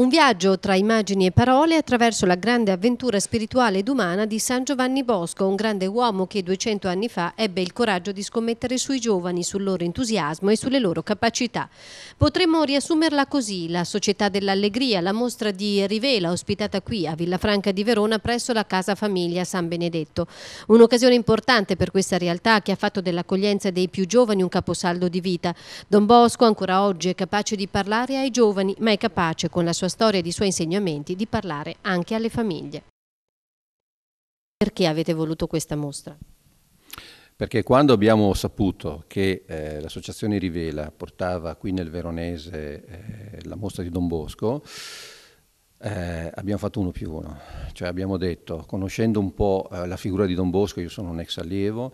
Un viaggio tra immagini e parole attraverso la grande avventura spirituale ed umana di San Giovanni Bosco, un grande uomo che 200 anni fa ebbe il coraggio di scommettere sui giovani, sul loro entusiasmo e sulle loro capacità. Potremmo riassumerla così, la Società dell'Allegria, la mostra di Rivela ospitata qui a Villafranca di Verona presso la Casa Famiglia San Benedetto. Un'occasione importante per questa realtà che ha fatto dell'accoglienza dei più giovani un caposaldo di vita. Don Bosco ancora oggi è capace di parlare ai giovani, ma è capace con la sua sua storia e dei suoi insegnamenti di parlare anche alle famiglie. Perché avete voluto questa mostra? Perché quando abbiamo saputo che eh, l'associazione Rivela portava qui nel Veronese eh, la mostra di Don Bosco, eh, abbiamo fatto uno più uno, cioè abbiamo detto, conoscendo un po' eh, la figura di Don Bosco, io sono un ex allievo,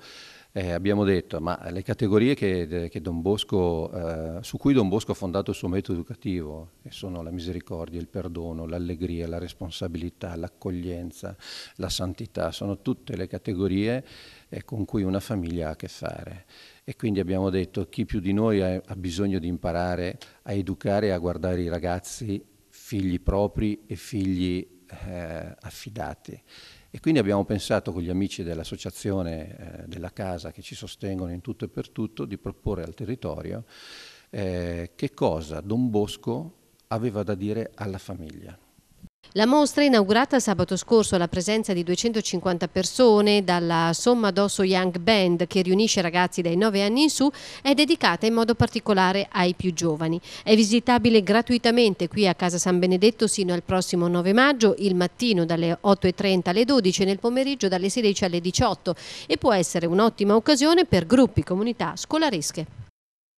eh, abbiamo detto, ma le categorie che, che Bosco, eh, su cui Don Bosco ha fondato il suo metodo educativo, che sono la misericordia, il perdono, l'allegria, la responsabilità, l'accoglienza, la santità, sono tutte le categorie eh, con cui una famiglia ha a che fare. E quindi abbiamo detto, chi più di noi ha, ha bisogno di imparare a educare e a guardare i ragazzi, figli propri e figli eh, affidati e quindi abbiamo pensato con gli amici dell'associazione eh, della casa che ci sostengono in tutto e per tutto di proporre al territorio eh, che cosa Don Bosco aveva da dire alla famiglia. La mostra, inaugurata sabato scorso alla presenza di 250 persone dalla Somma d'Osso Young Band che riunisce ragazzi dai 9 anni in su, è dedicata in modo particolare ai più giovani. È visitabile gratuitamente qui a Casa San Benedetto sino al prossimo 9 maggio, il mattino dalle 8.30 alle 12 e nel pomeriggio dalle 16 alle 18 e può essere un'ottima occasione per gruppi, comunità scolaresche.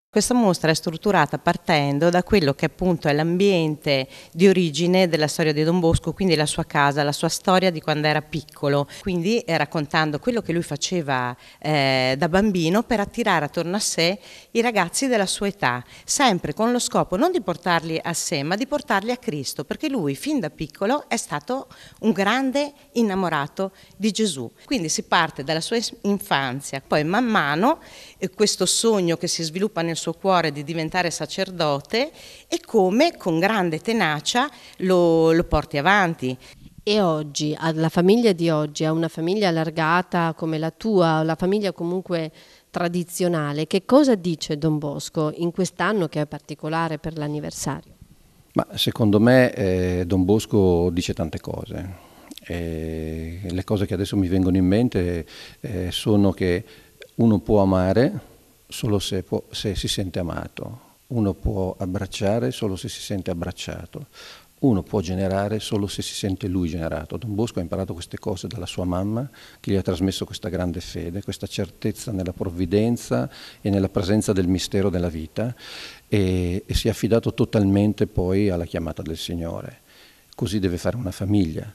Questa mostra è strutturata partendo da quello che appunto è l'ambiente di origine della storia di Don Bosco, quindi la sua casa, la sua storia di quando era piccolo, quindi eh, raccontando quello che lui faceva eh, da bambino per attirare attorno a sé i ragazzi della sua età, sempre con lo scopo non di portarli a sé, ma di portarli a Cristo, perché lui fin da piccolo è stato un grande innamorato di Gesù. Quindi si parte dalla sua infanzia, poi man mano eh, questo sogno che si sviluppa nel nel suo cuore di diventare sacerdote e come con grande tenacia lo, lo porti avanti. E oggi, alla famiglia di oggi, a una famiglia allargata come la tua, la famiglia comunque tradizionale, che cosa dice Don Bosco in quest'anno che è particolare per l'anniversario? Ma secondo me eh, Don Bosco dice tante cose. E eh, le cose che adesso mi vengono in mente eh, sono che uno può amare solo se, può, se si sente amato, uno può abbracciare solo se si sente abbracciato, uno può generare solo se si sente lui generato. Don Bosco ha imparato queste cose dalla sua mamma che gli ha trasmesso questa grande fede, questa certezza nella provvidenza e nella presenza del mistero della vita e, e si è affidato totalmente poi alla chiamata del Signore. Così deve fare una famiglia.